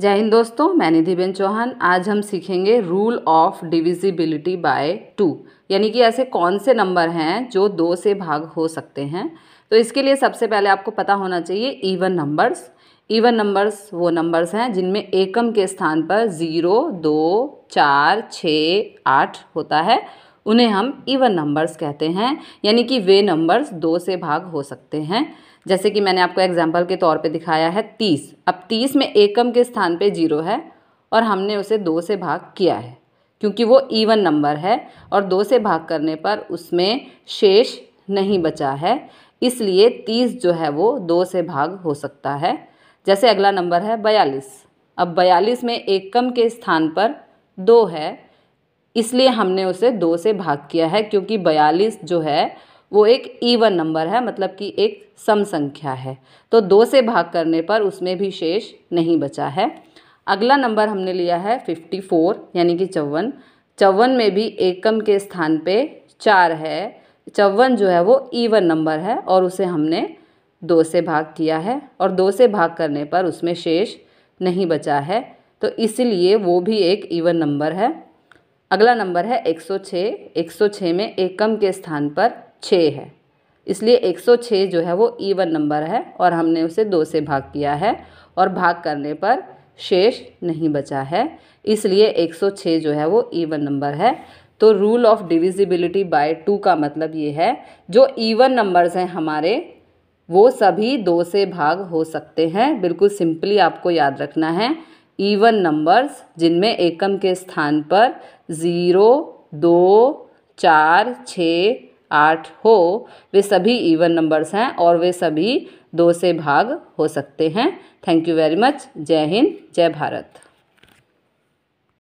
जय हिंद दोस्तों मैं निधिबेन चौहान आज हम सीखेंगे rule of divisibility by two यानी कि ऐसे कौन से नंबर हैं जो दो से भाग हो सकते हैं तो इसके लिए सबसे पहले आपको पता होना चाहिए इवन नंबर्स इवन नंबर्स वो नंबर्स हैं जिनमें एकम के स्थान पर ज़ीरो दो चार छ आठ होता है उन्हें हम इवन नंबर्स कहते हैं यानी कि वे नंबर्स दो से भाग हो सकते हैं जैसे कि मैंने आपको एग्जाम्पल के तौर पर दिखाया है तीस अब तीस में एकम के स्थान पर जीरो है और हमने उसे दो से भाग किया है क्योंकि वो इवन नंबर है और दो से भाग करने पर उसमें शेष नहीं बचा है इसलिए तीस जो है वो दो से भाग हो सकता है जैसे अगला नंबर है बयालीस अब बयालीस में एकम के स्थान पर दो है इसलिए हमने उसे दो से भाग किया है क्योंकि बयालीस जो है वो एक ईवन नंबर है मतलब कि एक सम संख्या है तो दो से भाग करने पर उसमें भी शेष नहीं बचा है अगला नंबर हमने लिया है फिफ्टी फोर यानी कि चौवन चौवन में भी एकम के स्थान पे चार है चौवन जो है वो ईवन नंबर है और उसे हमने दो से भाग किया है और दो से भाग करने पर उसमें शेष नहीं बचा है तो इसलिए वो भी एक ईवन नंबर है अगला नंबर है 106 106 में एकम के स्थान पर छः है इसलिए 106 जो है वो ईवन नंबर है और हमने उसे दो से भाग किया है और भाग करने पर शेष नहीं बचा है इसलिए 106 जो है वो ईवन नंबर है तो rule of divisibility by two का मतलब ये है जो ईवन नंबर्स हैं हमारे वो सभी दो से भाग हो सकते हैं बिल्कुल सिंपली आपको याद रखना है ईवन नंबर्स जिनमें एकम के स्थान पर ज़ीरो दो चार छः आठ हो वे सभी इवन नंबर्स हैं और वे सभी दो से भाग हो सकते हैं थैंक यू वेरी मच जय हिंद जय भारत